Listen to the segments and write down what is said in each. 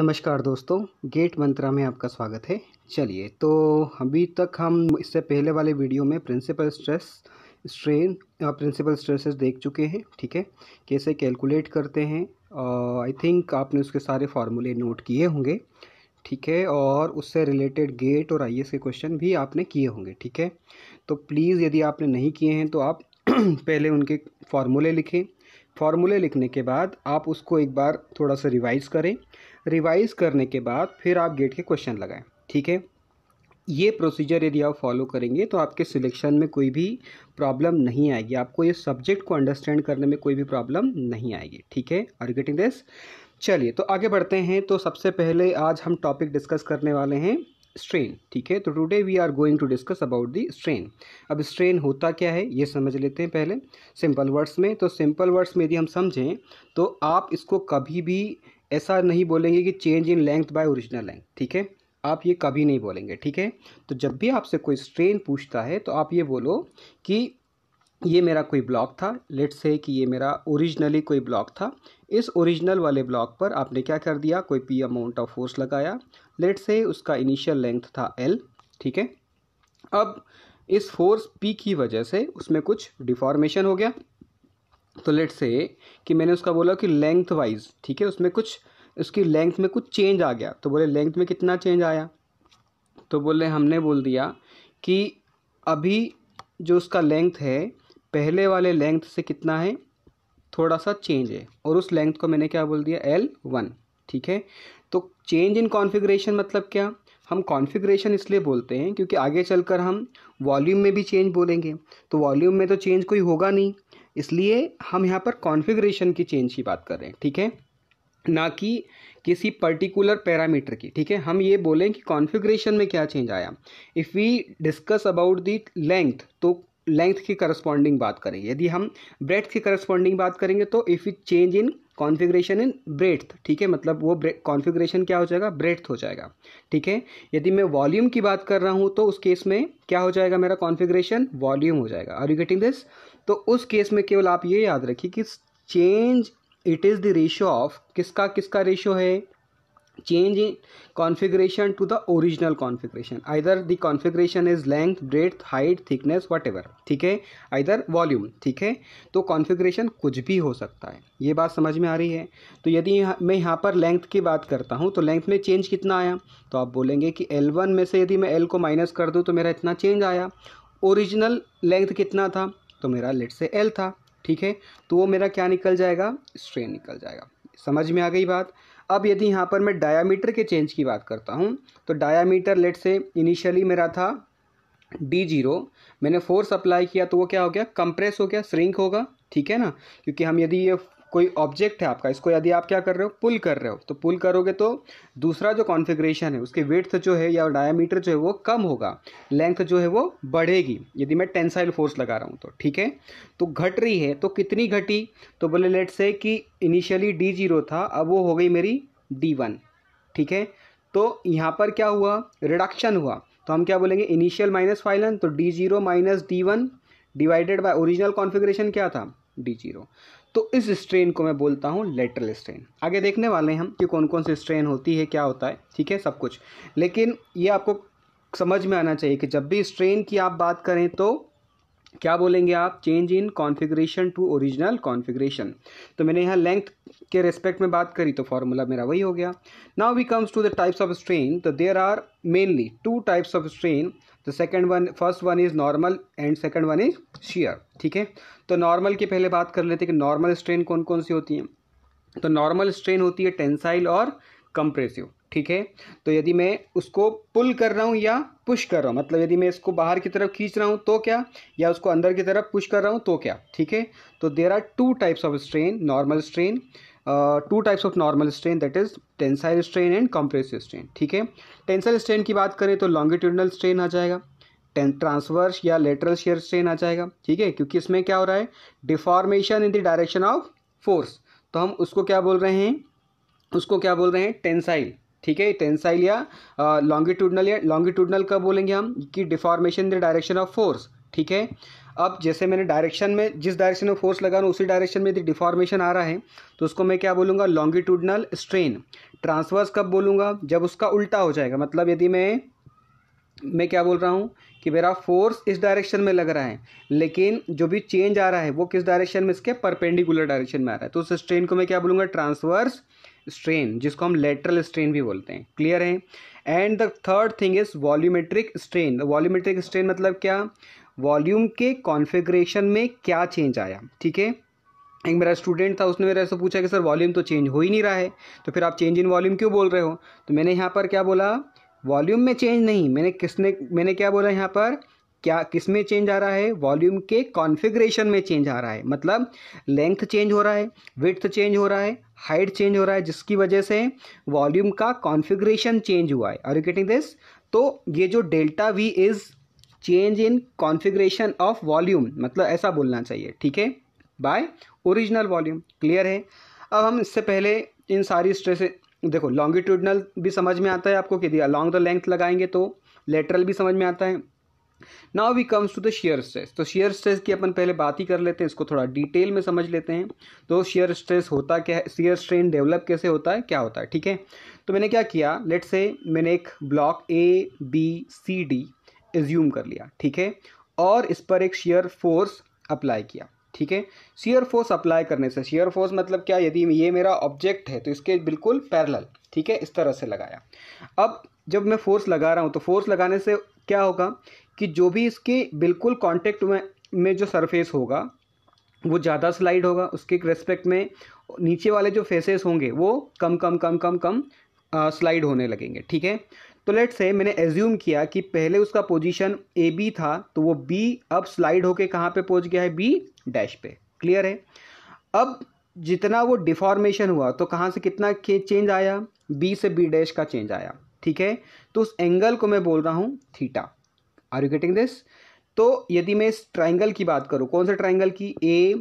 नमस्कार दोस्तों गेट मंत्रा में आपका स्वागत है चलिए तो अभी तक हम इससे पहले वाले वीडियो में प्रिंसिपल स्ट्रेस स्ट्रेन और प्रिंसिपल स्ट्रेसेस देख चुके हैं ठीक है कैसे कैलकुलेट करते हैं आई थिंक आपने उसके सारे फार्मूले नोट किए होंगे ठीक है और उससे रिलेटेड गेट और आई के क्वेश्चन भी आपने किए होंगे ठीक है तो प्लीज़ यदि आपने नहीं किए हैं तो आप पहले उनके फार्मूले लिखें फार्मूले लिखने के बाद आप उसको एक बार थोड़ा सा रिवाइज़ करें रिवाइज करने के बाद फिर आप गेट के क्वेश्चन लगाएं ठीक है ये प्रोसीजर यदि आप फॉलो करेंगे तो आपके सिलेक्शन में कोई भी प्रॉब्लम नहीं आएगी आपको ये सब्जेक्ट को अंडरस्टैंड करने में कोई भी प्रॉब्लम नहीं आएगी ठीक है आर गेटिंग दिस चलिए तो आगे बढ़ते हैं तो सबसे पहले आज हम टॉपिक डिस्कस करने वाले हैं स्ट्रेन ठीक है तो today we are going to discuss about the strain अब स्ट्रेन होता क्या है ये समझ लेते हैं पहले सिंपल वर्ड्स में तो सिंपल वर्ड्स में यदि हम समझें तो आप इसको कभी भी ऐसा नहीं बोलेंगे कि change in length by original length ठीक है आप ये कभी नहीं बोलेंगे ठीक है तो जब भी आपसे कोई स्ट्रेन पूछता है तो आप ये बोलो कि ये मेरा कोई ब्लॉक था लेट से कि ये मेरा ओरिजिनली कोई ब्लॉक था इस ओरिजिनल वाले ब्लॉक पर आपने क्या कर दिया कोई पी अमाउंट ऑफ फोर्स लगाया लेट से उसका इनिशियल लेंथ था एल ठीक है अब इस फोर्स पी की वजह से उसमें कुछ डिफॉर्मेशन हो गया तो लेट से कि मैंने उसका बोला कि लेंथ वाइज ठीक है उसमें कुछ उसकी लेंथ में कुछ चेंज आ गया तो बोले लेंथ में कितना चेंज आया तो बोले हमने बोल दिया कि अभी जो उसका लेंथ है पहले वाले लेंथ से कितना है थोड़ा सा चेंज है और उस लेंथ को मैंने क्या बोल दिया एल वन ठीक है तो चेंज इन कॉन्फ़िगरेशन मतलब क्या हम कॉन्फ़िगरेशन इसलिए बोलते हैं क्योंकि आगे चलकर हम वॉल्यूम में भी चेंज बोलेंगे तो वॉल्यूम में तो चेंज कोई होगा नहीं इसलिए हम यहाँ पर कॉन्फ़िगरेशन की चेंज की बात कर रहे हैं ठीक है ना कि किसी पर्टिकुलर पैरामीटर की ठीक है हम ये बोलें कि कॉन्फ़िगरेशन में क्या चेंज आया if we discuss about the length तो लेंथ की करस्पॉन्डिंग बात करें यदि हम ब्रेथ की करस्पॉन्डिंग बात करेंगे तो if you change in configuration in breadth ठीक है मतलब वो कॉन्फ़िगरेशन क्या हो जाएगा ब्रेथ हो जाएगा ठीक है यदि मैं वॉल्यूम की बात कर रहा हूँ तो उस केस में क्या हो जाएगा मेरा कॉन्फ़िगरेशन वॉल्यूम हो जाएगा आर यू गेटिंग दिस तो उस केस में केवल आप ये याद रखिए कि change it is the ratio of किसका किसका रेशियो है change in configuration to the original configuration either the configuration is length breadth height thickness whatever ठीक है आइदर वॉल्यूम ठीक है तो कॉन्फिग्रेशन कुछ भी हो सकता है ये बात समझ में आ रही है तो यदि मैं यहाँ पर लेंथ की बात करता हूँ तो लेंथ में चेंज कितना आया तो आप बोलेंगे कि एल वन में से यदि मैं एल को माइनस कर दूँ तो मेरा इतना चेंज आया ओरिजिनल लेंथ कितना था तो मेरा लेट से एल था ठीक है तो वो मेरा क्या निकल जाएगा स्ट्रेन निकल जाएगा समझ में आ गई बात अब यदि यहाँ पर मैं डायामीटर के चेंज की बात करता हूँ तो डायामीटर लेट से इनिशियली मेरा था डी जीरो मैंने फोर्स अप्लाई किया तो वो क्या हो गया कंप्रेस हो गया श्रिंक होगा ठीक है ना क्योंकि हम यदि ये कोई ऑब्जेक्ट है आपका इसको यदि आप क्या कर रहे हो पुल कर रहे हो तो पुल करोगे तो दूसरा जो कॉन्फिग्रेशन है उसके वेट्थ जो है या डायमीटर जो है वो कम होगा लेंथ जो है वो बढ़ेगी यदि मैं टेंसाइल फोर्स लगा रहा हूँ तो ठीक है तो घट रही है तो कितनी घटी तो बोले लेट से कि इनिशियली डी जीरो था अब वो हो गई मेरी डी वन ठीक है तो यहाँ पर क्या हुआ रिडक्शन हुआ तो हम क्या बोलेंगे इनिशियल माइनस फाइलन तो D zero minus D one divided by original configuration क्या था डी जीरो तो इस स्ट्रेन को मैं बोलता हूँ लेटरल स्ट्रेन आगे देखने वाले हैं हम कि कौन कौन सी स्ट्रेन होती है क्या होता है ठीक है सब कुछ लेकिन ये आपको समझ में आना चाहिए कि जब भी स्ट्रेन की आप बात करें तो क्या बोलेंगे आप change in configuration to original configuration तो मैंने यहाँ लेंथ के रिस्पेक्ट में बात करी तो फार्मूला मेरा वही हो गया now we comes to the types of strain तो there are mainly two types of strain तो second one first one is normal and second one is shear ठीक है तो नॉर्मल की पहले बात कर लेते हैं कि नॉर्मल स्ट्रेन कौन कौन सी होती हैं तो नॉर्मल स्ट्रेन होती है टेंसाइल और कंप्रेसिव ठीक है तो यदि मैं उसको पुल कर रहा हूँ या पुश कर रहा हूँ मतलब यदि मैं इसको बाहर की तरफ खींच रहा हूँ तो क्या या उसको अंदर की तरफ पुश कर रहा हूँ तो क्या ठीक है तो there are two types of strain normal strain two types of normal strain that is tensile strain and compressive strain ठीक है टेंसाइल स्ट्रेन की बात करें तो लॉन्गिट्यूडनल स्ट्रेन आ जाएगा ट्रांसवर्स या लेटरल शेयर स्ट्रेन आ जाएगा ठीक है क्योंकि इसमें क्या हो रहा है deformation in the direction of force तो हम उसको क्या बोल रहे हैं उसको क्या बोल रहे हैं टेंसाइल ठीक है टेंसाइल या लॉन्गिट्यूडनल uh, या लॉन्गिट्यूडनल का बोलेंगे हम कि deformation in the direction of force ठीक है अब जैसे मैंने डायरेक्शन में जिस डायरेक्शन में फोर्स लगा रहा उसी डायरेक्शन में यदि डिफॉर्मेशन आ रहा है तो उसको मैं क्या बोलूँगा लॉन्गिट्यूडनल स्ट्रेन ट्रांसवर्स कब बोलूँगा जब उसका उल्टा हो जाएगा मतलब यदि मैं मैं क्या बोल रहा हूँ कि मेरा फोर्स इस डायरेक्शन में लग रहा है लेकिन जो भी चेंज आ रहा है वो किस डायरेक्शन में इसके परपेंडिकुलर डायरेक्शन में आ रहा है तो उस स्ट्रेन को मैं क्या बोलूँगा ट्रांसवर्स स्ट्रेन जिसको हम लेटरल स्ट्रेन भी बोलते हैं क्लियर है and the third thing is volumetric strain volumetric strain मतलब क्या वॉल्यूम के कॉन्फ़िगरेशन में क्या चेंज आया ठीक है एक मेरा स्टूडेंट था उसने मेरे से पूछा कि सर वॉल्यूम तो चेंज हो ही नहीं रहा है तो फिर आप चेंज इन वॉल्यूम क्यों बोल रहे हो तो मैंने यहाँ पर क्या बोला वॉल्यूम में चेंज नहीं मैंने किसने मैंने क्या बोला यहाँ पर क्या किस में चेंज आ रहा है वॉल्यूम के कॉन्फ़िगरेशन में चेंज आ रहा है मतलब लेंथ चेंज हो रहा है विथ चेंज हो रहा है हाइट चेंज हो रहा है जिसकी वजह से वॉल्यूम का कॉन्फ़िगरेशन चेंज हुआ है आर यू गेटिंग दिस तो ये जो delta V is change in configuration of volume मतलब ऐसा बोलना चाहिए ठीक है बाय ओरिजिनल वॉल्यूम क्लियर है अब हम इससे पहले इन सारी स्ट्रेस देखो लॉन्गिट्यूडनल भी समझ में आता है आपको कि दिया लॉन्ग द लेंथ लगाएंगे तो लेटरल भी समझ में आता है now we comes to the shear stress तो शेयर स्ट्रेस की अपन पहले बात ही कर लेते हैं इसको थोड़ा डिटेल में समझ लेते हैं तो शेयर स्ट्रेस होता क्या है शेयर स्ट्रेन डेवलप कैसे होता है क्या होता है ठीक है तो मैंने क्या किया लेट से मैंने एक block A B C D assume कर लिया ठीक है और इस पर एक शेयर फोर्स अप्लाई किया ठीक है शेयर फोर्स अप्लाई करने से शेयर फोर्स मतलब क्या यदि ये मेरा ऑब्जेक्ट है तो इसके बिल्कुल पैरल ठीक है इस तरह से लगाया अब जब मैं फोर्स लगा रहा हूँ तो फोर्स लगाने से क्या होगा कि जो भी इसके बिल्कुल कॉन्टेक्ट में में जो सरफेस होगा वो ज़्यादा स्लाइड होगा उसके रेस्पेक्ट में नीचे वाले जो फेसेस होंगे वो कम कम कम कम कम स्लाइड होने लगेंगे ठीक है तो लेट से मैंने एज्यूम किया कि पहले उसका पोजीशन ए बी था तो वो बी अब स्लाइड होके कहाँ पे पहुँच गया है बी डैश पे क्लियर है अब जितना वो डिफॉर्मेशन हुआ तो कहाँ से कितना चेंज आया बी से बी डैश का चेंज आया ठीक है तो उस एंगल को मैं बोल रहा हूँ theta are you getting this तो यदि मैं इस ट्राइंगल की बात करूँ कौन से ट्राइंगल की ए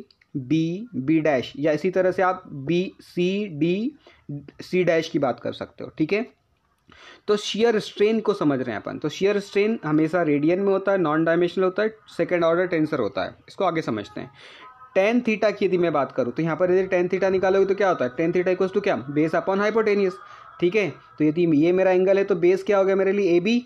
बी बी डैश या इसी तरह से आप B C D C dash की बात कर सकते हो ठीक है तो शियर स्ट्रेन को समझ रहे हैं अपन तो शेयर स्ट्रेन हमेशा रेडियन में होता है नॉन डायमेंशनल होता है सेकेंड ऑर्डर टेंसर होता है इसको आगे समझते हैं टेन थीटा की यदि मैं बात करूँ तो यहाँ पर यदि टेन थीटा निकालोगे तो क्या होता है टेन थीटा इक्वल्स टू क्या बेस अपॉन हाइपोटेनियस ठीक है तो यदि ये मेरा एंगल है तो बेस क्या हो गया मेरे लिए A B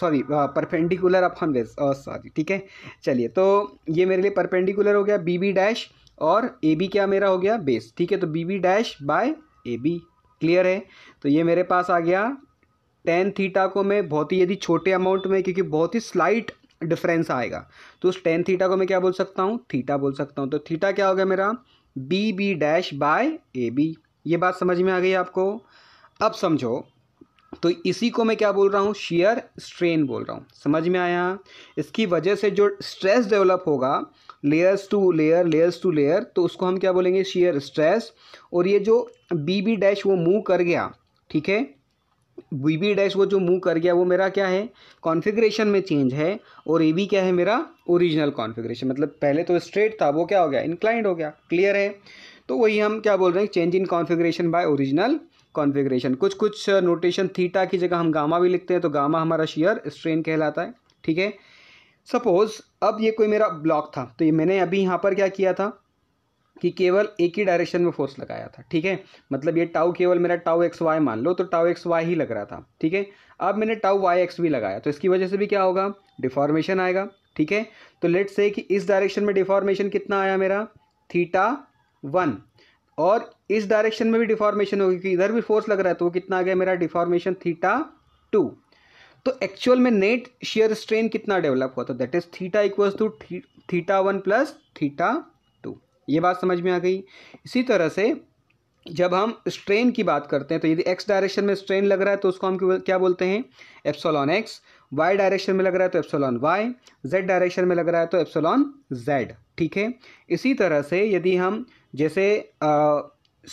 sorry perpendicular upon base sorry ठीक है चलिए तो ये मेरे लिए परपेंडिकुलर हो गया बी बी डैश और ए बी क्या मेरा हो गया बेस ठीक है तो B B dash by A B clear है तो ये मेरे पास आ गया टेन थीटा को मैं बहुत ही यदि छोटे अमाउंट में क्योंकि बहुत ही स्लाइट डिफरेंस आएगा तो उस टेन थीटा को मैं क्या बोल सकता हूँ थीटा बोल सकता हूँ तो थीटा क्या हो गया मेरा B B dash by A B ये बात समझ में आ गई आपको अब समझो तो इसी को मैं क्या बोल रहा हूँ शेयर स्ट्रेन बोल रहा हूँ समझ में आया इसकी वजह से जो स्ट्रेस डेवलप होगा layers to layer layers to layer तो उसको हम क्या बोलेंगे शेयर स्ट्रेस और ये जो बी बी डैश वो मूव कर गया ठीक है बी बी डैश वो जो मूव कर गया वो मेरा क्या है कॉन्फ़िगरेशन में चेंज है और ए बी क्या है मेरा ओरिजिनल कॉन्फ़िगरेशन मतलब पहले तो स्ट्रेट था वो क्या हो गया इंक्लाइंड हो गया क्लियर है तो वही हम क्या बोल रहे हैं change in configuration by original configuration कुछ कुछ नोटेशन थीटा की जगह हम गामा भी लिखते हैं तो गामा हमारा शेयर स्ट्रेन कहलाता है ठीक है सपोज़ अब ये कोई मेरा ब्लॉक था तो ये मैंने अभी यहाँ पर क्या किया था कि केवल एक ही डायरेक्शन में फोर्स लगाया था ठीक है मतलब ये टाउ केवल मेरा टाउ एक्स वाई मान लो तो टाउ एक्स वाई ही लग रहा था ठीक है अब मैंने टाउ वाई एक्स भी लगाया तो इसकी वजह से भी क्या होगा डिफॉर्मेशन आएगा ठीक है तो लेट से कि इस डायरेक्शन में डिफॉर्मेशन कितना आया मेरा थीटा वन और इस डायरेक्शन में भी डिफॉर्मेशन होगी क्योंकि इधर भी फोर्स लग रहा है तो वो कितना आ गया मेरा डिफॉर्मेशन थीटा टू तो एक्चुअल में नेट शेयर स्ट्रेन कितना डेवलप हुआ था that is theta equals to theta one plus theta two ये बात समझ में आ गई इसी तरह से जब हम स्ट्रेन की बात करते हैं तो यदि एक्स डायरेक्शन में स्ट्रेन लग रहा है तो उसको हम क्या बोलते हैं एप्सोलॉन एक्स वाई डायरेक्शन में लग रहा है तो एप्सोलॉन वाई जेड डायरेक्शन में लग रहा है तो एप्सोलॉन जेड ठीक है इसी तरह से यदि हम जैसे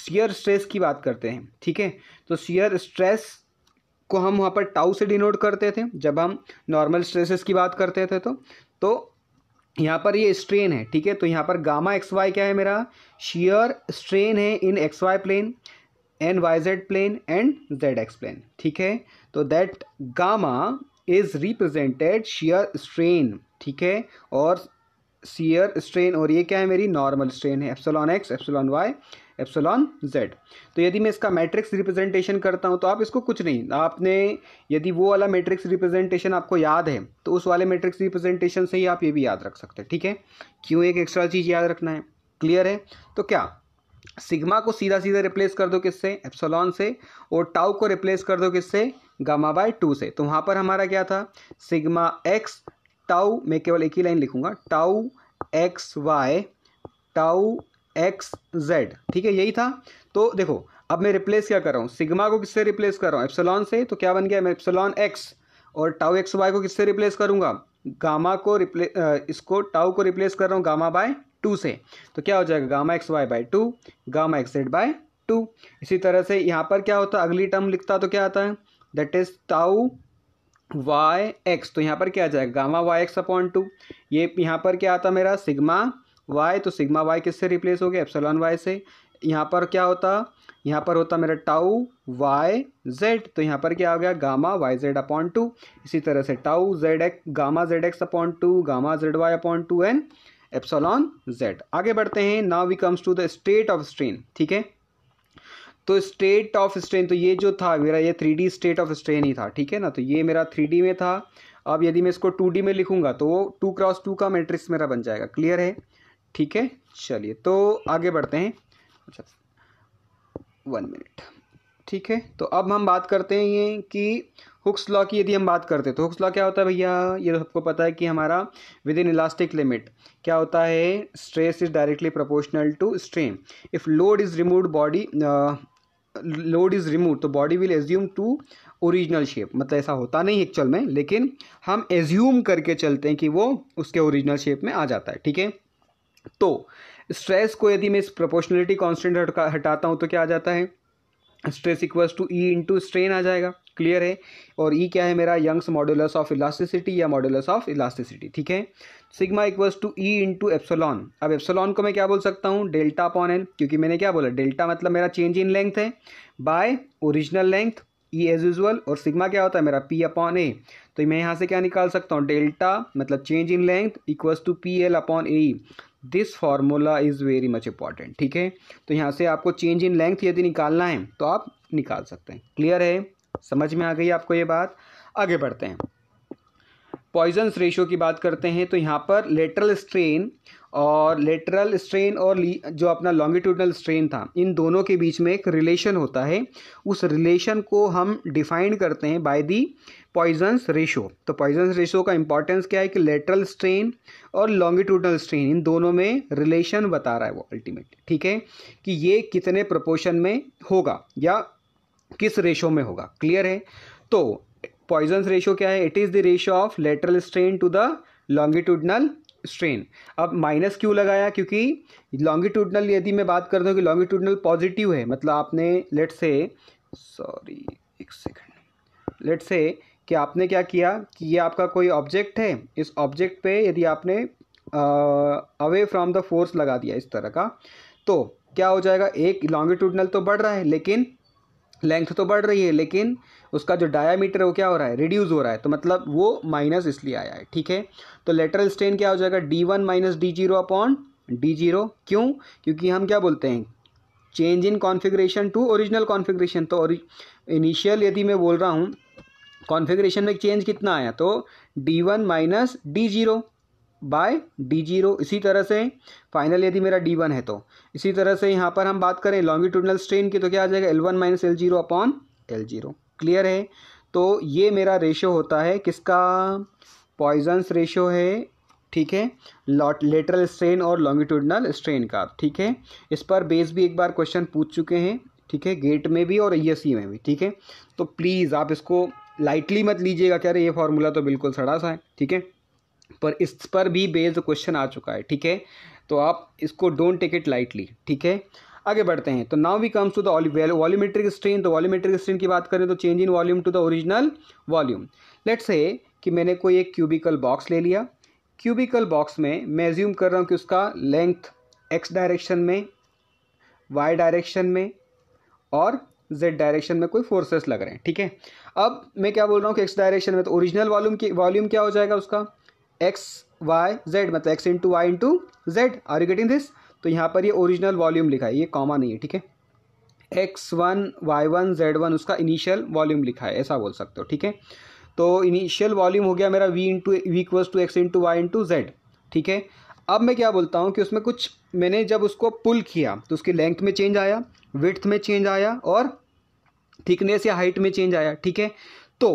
शेयर स्ट्रेस की बात करते हैं ठीक है तो शेयर स्ट्रेस को हम वहाँ पर टाउ से डिनोट करते थे जब हम नॉर्मल स्ट्रेसेस की बात करते थे तो तो यहाँ पर ये स्ट्रेन है ठीक है तो यहाँ पर गामा एक्स वाई क्या है मेरा शियर स्ट्रेन है in X Y plane and Y Z plane and Z X plane ठीक है तो that gamma is represented shear strain ठीक है और सीयर स्ट्रेन और ये क्या है मेरी नॉर्मल स्ट्रेन है epsilon X epsilon Y epsilon Z तो यदि मैं इसका मैट्रिक्स रिप्रेजेंटेशन करता हूँ तो आप इसको कुछ नहीं आपने यदि वो वाला मैट्रिक्स रिप्रेजेंटेशन आपको याद है तो उस वाले मैट्रिक्स रिप्रेजेंटेशन से ही आप ये भी याद रख सकते हैं ठीक है क्यों एक एक्स्ट्रा चीज़ याद रखना है क्लियर है तो क्या सिग्मा को सीधा सीधा रिप्लेस कर दो किससे एप्सोलॉन से और टाउ को रिप्लेस कर दो किससे गामा बाय टू से तो वहाँ पर हमारा क्या था सिग्मा एक्स टाउ मैं केवल एक ही लाइन लिखूंगा tau X Y tau X Z ठीक है यही था तो देखो अब मैं रिप्लेस क्या कर रहा हूँ सिग्मा को किससे रिप्लेस कर रहा हूँ एप्सलॉन से तो क्या बन गया मैं एप्सलॉन एक्स और टाउ एक्स वाई को किससे रिप्लेस करूंगा गामा को रिप्ले इसको टाउ को रिप्लेस कर रहा हूँ गामा बाय टू से तो क्या हो जाएगा gamma X Y by two gamma X Z by two इसी तरह से यहाँ पर क्या होता है अगली टर्म लिखता तो क्या आता है that is tau Y X तो यहाँ पर क्या आ जाएगा gamma Y X upon two ये यहाँ पर क्या आता मेरा सिग्मा वाई तो सिग्मा वाई किससे रिप्लेस हो गया एप्सलॉन वाई से यहाँ पर क्या होता यहाँ पर होता मेरा टाउ वाई जेड तो यहाँ पर क्या हो गया gamma Y Z upon two इसी तरह से tau Z X gamma Z X upon two gamma Z Y upon two and epsilon Z आगे बढ़ते हैं now we comes to the state of strain ठीक है तो स्टेट ऑफ स्ट्रेन तो ये जो था मेरा ये three D state of strain ही था ठीक है ना तो ये मेरा थ्री डी में था अब यदि मैं इसको टू डी में लिखूंगा तो वो टू क्रॉस टू का मैट्रिक्स मेरा बन जाएगा क्लियर है ठीक है चलिए तो आगे बढ़ते हैं अच्छा वन मिनट ठीक है तो अब हम बात करते हैं ये कि हुक्स लॉ की यदि हम बात करते हैं तो हुक्स लॉ क्या होता है भैया ये तो सबको पता है कि हमारा विद इन इलास्टिक लिमिट क्या होता है stress is directly proportional to strain if load is removed body load is removed तो body will assume to original shape मतलब ऐसा होता नहीं एक्चुअल में लेकिन हम एज्यूम करके चलते हैं कि वो उसके ओरिजिनल शेप में आ जाता है ठीक है तो स्ट्रेस को यदि मैं इस प्रोपोर्शनलिटी कॉन्स्टेंट हटाता हूँ तो क्या आ जाता है stress equals to E into strain आ जाएगा क्लियर है और ई e क्या है मेरा यंग्स मॉड्यूलस ऑफ इलास्टिसिटी या मॉड्यूलस ऑफ इलास्टिसिटी ठीक है sigma equals to E into epsilon अब एप्सोलॉन को मैं क्या बोल सकता हूँ डेल्टा अपॉन एल क्योंकि मैंने क्या बोला डेल्टा मतलब मेरा चेंज इन लेंथ है by original length E as usual और सिग्मा क्या होता है मेरा पी अपॉन ए तो मैं यहाँ से क्या निकाल सकता हूँ डेल्टा मतलब change in length equals to P L upon A this formula is very much important ठीक है तो यहाँ से आपको चेंज इन लेंथ यदि निकालना है तो आप निकाल सकते हैं क्लियर है समझ में आ गई आपको ये बात आगे बढ़ते हैं पॉइजन्स रेशियो की बात करते हैं तो यहाँ पर लेटरल स्ट्रेन और लेटरल स्ट्रेन और जो अपना लॉन्गिट्यूडनल स्ट्रेन था इन दोनों के बीच में एक रिलेशन होता है उस रिलेशन को हम डिफाइन करते हैं बाय दी पॉइजन्स रेशो तो पॉइजन्स रेशो का इंपॉर्टेंस क्या है कि लेटरल स्ट्रेन और लॉन्गिट्यूडनल स्ट्रेन इन दोनों में रिलेशन बता रहा है वो अल्टीमेट ठीक है कि ये कितने प्रपोर्शन में होगा या किस रेशो में होगा क्लियर है तो पॉइजन्स रेशियो क्या है it is the ratio of lateral strain to the longitudinal strain अब माइनस क्यों लगाया क्योंकि लॉन्गिट्यूडनल यदि मैं बात करता हूँ कि लॉन्गिट्यूडनल पॉजिटिव है मतलब आपने लेट से सॉरी एक सेकेंड लेट से कि आपने क्या किया कि ये आपका कोई ऑब्जेक्ट है इस ऑब्जेक्ट पे यदि आपने अवे फ्रॉम द फोर्स लगा दिया इस तरह का तो क्या हो जाएगा एक लॉन्गिट्यूडनल तो बढ़ रहा है लेकिन लेंथ तो बढ़ रही है लेकिन उसका जो डायामीटर है वो क्या हो रहा है रिड्यूस हो रहा है तो मतलब वो माइनस इसलिए आया है ठीक है तो लेटरल स्ट्रेन क्या हो जाएगा D one minus D zero upon D zero क्यों क्योंकि हम क्या बोलते हैं change in configuration to original configuration तो इनिशियल यदि मैं बोल रहा हूँ कॉन्फ़िगरेशन में चेंज कितना आया तो D one minus D zero by D zero इसी तरह से फाइनल यदि मेरा डी वन है तो इसी तरह से यहाँ पर हम बात करें लॉन्गिट्यूडनल स्ट्रेन की तो क्या आ जाएगा L one minus L zero upon L zero clear है तो ये मेरा रेशो होता है किसका पॉइजन्स रेशो है ठीक है लॉट लेटरल स्ट्रेन और लॉन्गिट्यूडनल स्ट्रेन का ठीक है इस पर बेस भी एक बार क्वेश्चन पूछ चुके हैं ठीक है गेट में भी और ई में भी ठीक है तो प्लीज़ आप इसको लाइटली मत लीजिएगा कह रहे ये फॉर्मूला तो बिल्कुल सड़ा सा है ठीक है पर इस पर भी बेस्ड क्वेश्चन आ चुका है ठीक है तो आप इसको डोंट टेक इट लाइटली ठीक है आगे बढ़ते हैं तो now we comes to the volumetric strain तो वॉल्यूमेट्रिक स्ट्रेन की बात करें तो change in volume to the original volume let's say कि मैंने कोई एक क्यूबिकल बॉक्स ले लिया क्यूबिकल बॉक्स में मैं एज्यूम कर रहा हूँ कि उसका लेंथ एक्स डायरेक्शन में वाई डायरेक्शन में और जेड डायरेक्शन में कोई फोर्सेस लग रहे हैं ठीक है अब मैं क्या बोल रहा हूँ कि एक्स डायरेक्शन में तो ओरिजिनल वॉल्यूम की वॉल्यूम क्या हो जाएगा उसका एक्स वाई जेड मतलब X into Y into Z are you getting this तो यहाँ पर ये ओरिजिनल वॉल्यूम लिखा है ये कॉमा नहीं है ठीक है X one Y one Z one उसका इनिशियल वॉल्यूम लिखा है ऐसा बोल सकते हो ठीक है तो इनिशियल वॉल्यूम हो गया मेरा V into V equals to X into Y into Z ठीक है अब मैं क्या बोलता हूँ कि उसमें कुछ मैंने जब उसको पुल किया तो उसकी लेंथ में चेंज आया विथ में चेंज आया और थिकनेस या हाइट में चेंज आया ठीक है तो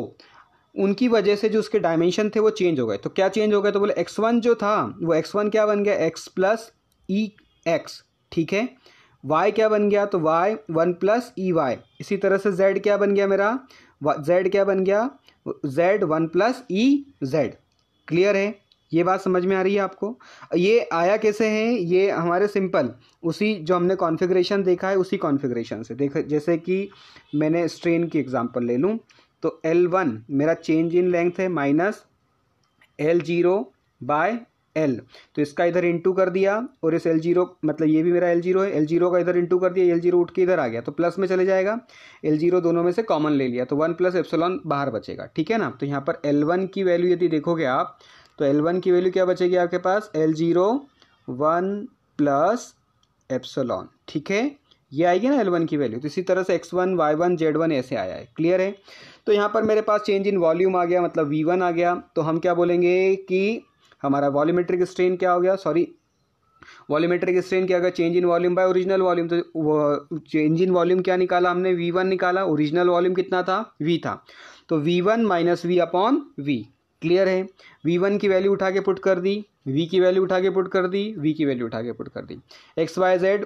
उनकी वजह से जो उसके डायमेंशन थे वो चेंज हो गए तो क्या चेंज हो गए तो बोले एक्स वन जो था वो एक्स वन क्या बन गया एक्स प्लस ई एक्स ठीक है वाई क्या बन गया तो Y one plus E Y इसी तरह से जेड क्या बन गया मेरा जेड क्या बन गया Z one plus E Z clear है ये बात समझ में आ रही है आपको ये आया कैसे है ये हमारे सिंपल उसी जो हमने कॉन्फ़िगरेशन देखा है उसी कॉन्फ़िगरेशन से देख जैसे कि मैंने स्ट्रेन की एग्जांपल ले लूँ तो एल वन मेरा चेंज इन लेंथ है minus L zero by L तो इसका इधर इंटू कर दिया और इस एल जीरो मतलब ये भी मेरा एल जीरो है एल जीरो का इधर इंटू कर दिया एल जीरो उठ के इधर आ गया तो प्लस में चले जाएगा एल जीरो दोनों में से कॉमन ले लिया तो वन प्लस एप्सोलॉन बाहर बचेगा ठीक है ना तो यहाँ पर एल वन की वैल्यू यदि देखोगे आप तो एल वन की वैल्यू क्या बचेगी आपके पास L zero one plus epsilon ठीक है ये आएगी ना एल वन की वैल्यू तो इसी तरह से X one Y one Z one ऐसे आया है क्लियर है तो यहाँ पर मेरे पास चेंज इन वॉल्यूम आ गया मतलब वी वन आ गया तो हम क्या बोलेंगे कि हमारा वॉल्यूमेट्रिक स्ट्रेन क्या हो गया सॉरी वॉल्यूमेट्रिक स्ट्रेन क्या होगा change in volume by original volume तो चेंज इन वॉल्यूम क्या निकाला हमने वी वन निकाला ओरिजिनल वॉल्यूम कितना था वी था तो V one minus V upon V clear है वी वन की वैल्यू उठा के पुट कर दी वी की वैल्यू उठा के पुट कर दी वी की वैल्यू उठा के पुट कर दी एक्स वाई जेड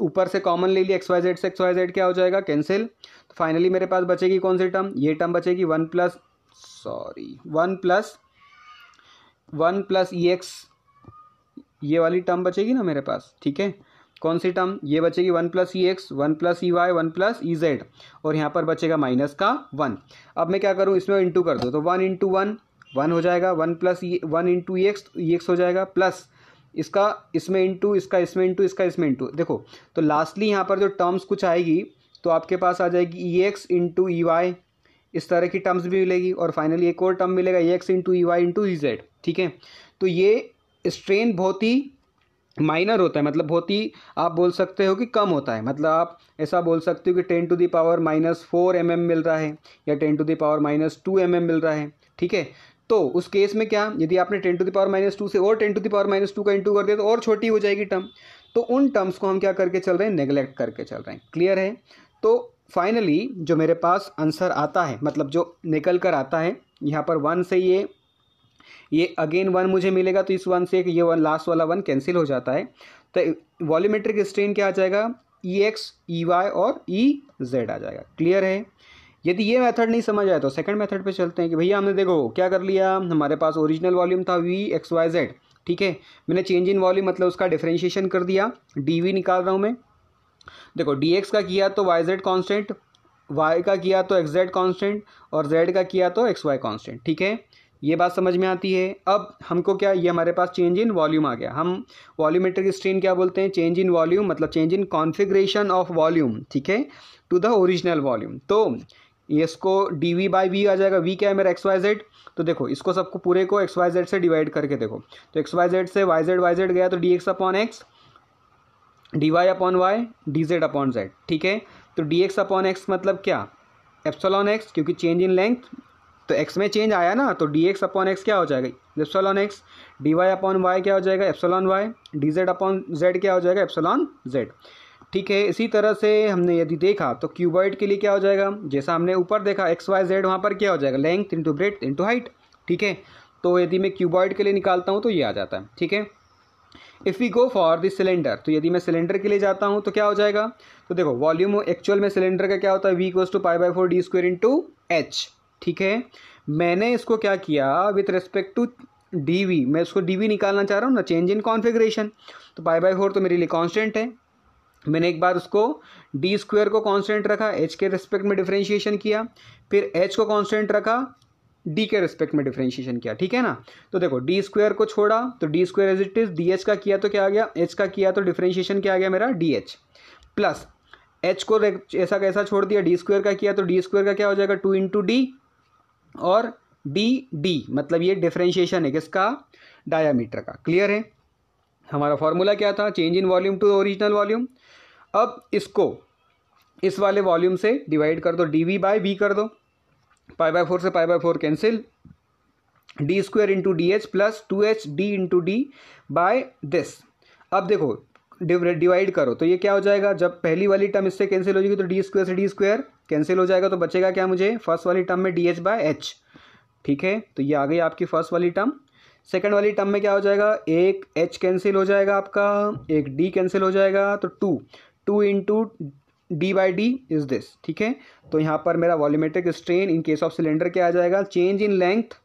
ऊपर से कॉमन ले लिया एक्स वाई जेड से एक्स वाई जेड क्या हो जाएगा कैंसिल तो फाइनली मेरे पास बचेगी कौन सी टर्म ये टर्म बचेगी one plus sorry one plus one plus E X ये वाली टर्म बचेगी ना मेरे पास ठीक है कौन सी टर्म ये बचेगी one plus E X one plus E Y one plus E Z और यहाँ पर बचेगा माइनस का वन अब मैं क्या करूँ इसमें इंटू कर दो तो वन इंटू वन वन हो जाएगा one plus E one into E X E X हो जाएगा प्लस इसका इसमें इंटू इसका इसमें इंटू इसका इसमें इंटू देखो तो लास्टली यहाँ पर जो टर्म्स कुछ आएगी तो आपके पास आ जाएगी E X into E Y इस तरह की टर्म्स भी मिलेगी और फाइनली एक और टर्म मिलेगा E X into E Y into E Z ठीक है तो ये स्ट्रेन बहुत ही माइनर होता है मतलब बहुत ही आप बोल सकते हो कि कम होता है मतलब आप ऐसा बोल सकते हो कि ten to the power minus four M मिल रहा है या ten to the power minus two M मिल रहा है ठीक है तो उस केस में क्या यदि आपने ten to the power minus two से और ten to the power minus two का इंटू कर दिया तो और छोटी हो जाएगी टर्म तो उन टर्म्स को हम क्या करके चल रहे हैं नेग्लेक्ट करके चल रहे हैं क्लियर है तो फाइनली जो मेरे पास आंसर आता है मतलब जो निकल कर आता है यहाँ पर वन से ये ये अगेन वन मुझे मिलेगा तो इस वन से ये वन लास्ट वाला वन कैंसिल हो जाता है तो वॉल्यूमेट्रिक स्ट्रेन क्या आ जाएगा ई एक्स ई वाई और ई e जेड आ जाएगा क्लियर है यदि ये मेथड नहीं समझ आया तो सेकंड मेथड पे चलते हैं कि भैया हमने देखो क्या कर लिया हमारे पास ओरिजिनल वॉल्यूम था वी एक्स वाई जेड ठीक है मैंने चेंज इन वॉल्यूम मतलब उसका डिफ्रेंशिएशन कर दिया डी वी निकाल रहा हूँ मैं देखो डी एक्स का किया तो वाई जेड कॉन्स्टेंट वाई का किया तो एक्स जेड कॉन्स्टेंट और जेड का किया तो एक्स वाई कॉन्स्टेंट ठीक है ये बात समझ में आती है अब हमको क्या ये हमारे पास चेंज इन वॉल्यूम आ गया हम वॉल्यूमेट्रिक स्ट्रेन क्या बोलते हैं चेंज इन वॉल्यूम मतलब change in configuration of volume ठीक है टू द ओरिजिनल वॉल्यूम तो इसको डी वी बाई वी आ जाएगा वी क्या है मेरा एक्स वाई जेड तो देखो इसको सबको पूरे को एक्स वाई जेड से डिवाइड करके देखो तो एक्स वाई जेड से वाई जेड वाई जेड गया तो D X upon X D Y upon Y D Z upon Z ठीक है तो डी एक्स अपॉन एक्स मतलब क्या एप्सलॉन एक्स क्योंकि चेंज इन लेंथ तो एक्स में चेंज आया ना तो डी एक्स अपॉन एक्स क्या हो जाएगा epsilon X D Y upon Y क्या हो जाएगा epsilon Y D Z upon Z क्या हो जाएगा एप्सलॉन जेड ठीक है इसी तरह से हमने यदि देखा तो क्यूबॉइड के लिए क्या हो जाएगा जैसा हमने ऊपर देखा एक्स वाई जेड वहाँ पर क्या हो जाएगा length into breadth into height ठीक है तो यदि मैं क्यूबॉइड के लिए निकालता हूँ तो ये आ जाता है ठीक है if we go for this cylinder तो यदि मैं सिलेंडर के लिए जाता हूँ तो क्या हो जाएगा तो देखो वॉल्यूम एक्चुअल में सिलेंडर का क्या होता है V equals to pi by four D square into H ठीक है मैंने इसको क्या किया with respect to D V मैं उसको डी वी निकालना चाह रहा हूँ ना चेंज इन कॉन्फिग्रेशन तो पाई बाई फोर तो मेरे लिए कॉन्स्टेंट है मैंने एक बार उसको डी स्क्वेयर को कांस्टेंट रखा एच के रिस्पेक्ट में डिफ्रेंशिएशन किया फिर एच को कांस्टेंट रखा डी के रिस्पेक्ट में डिफ्रेंशिएशन किया ठीक है ना तो देखो डी स्क्वेयर को छोड़ा तो D square as it is D H का किया तो क्या आ गया एच का किया तो डिफ्रेंशिएशन क्या आ गया मेरा डी एच प्लस एच को ऐसा कैसा छोड़ दिया डी स्क्वेयर का किया तो डी स्क्वेयर का क्या हो जाएगा टू इंटू डी और डी डी मतलब ये डिफ्रेंशिएशन है किसका डायामीटर का क्लियर है हमारा फार्मूला क्या था change in volume to original volume अब इसको इस वाले वॉल्यूम से डिवाइड कर दो डी वी बाई वी कर दो पाई बाय फोर से pi by four cancel D square into D H plus two H D into D by this अब देखो डिवाइड करो तो ये क्या हो जाएगा जब पहली वाली टर्म इससे कैंसिल हो जाएगी तो डी स्क्वायर से डी स्क्वायर कैंसिल हो जाएगा तो बचेगा क्या मुझे फर्स्ट वाली टर्म में डी एच बाय एच ठीक है तो ये आ गई आपकी फर्स्ट वाली टर्म सेकेंड वाली टर्म में क्या हो जाएगा एक एच कैंसिल हो जाएगा आपका एक डी कैंसिल हो जाएगा तो two two into D by D is this ठीक है तो यहाँ पर मेरा volumetric strain in case of cylinder क्या आ जाएगा चेंज इन लेंथ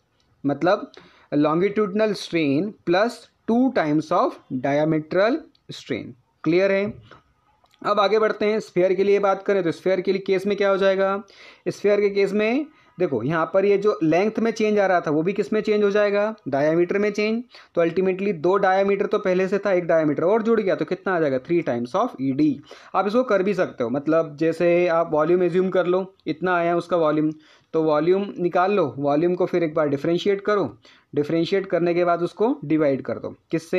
मतलब longitudinal strain plus two times of diametral strain clear है अब आगे बढ़ते हैं स्फेयर के लिए बात करें तो स्फेयर के लिए केस में क्या हो जाएगा स्फेयर के केस में देखो यहाँ पर ये जो लेंथ में चेंज आ रहा था वो भी किस में चेंज हो जाएगा डायामीटर में चेंज तो अल्टीमेटली दो डायामीटर तो पहले से था एक डायामीटर और जुड़ गया तो कितना आ जाएगा three times of E D आप इसको कर भी सकते हो मतलब जैसे आप वॉल्यूम एज्यूम कर लो इतना आया उसका वॉल्यूम तो वॉल्यूम निकाल लो वॉल्यूम को फिर एक बार डिफ्रेंशिएट करो डिफ्रेंशिएट करने के बाद उसको डिवाइड कर दो किससे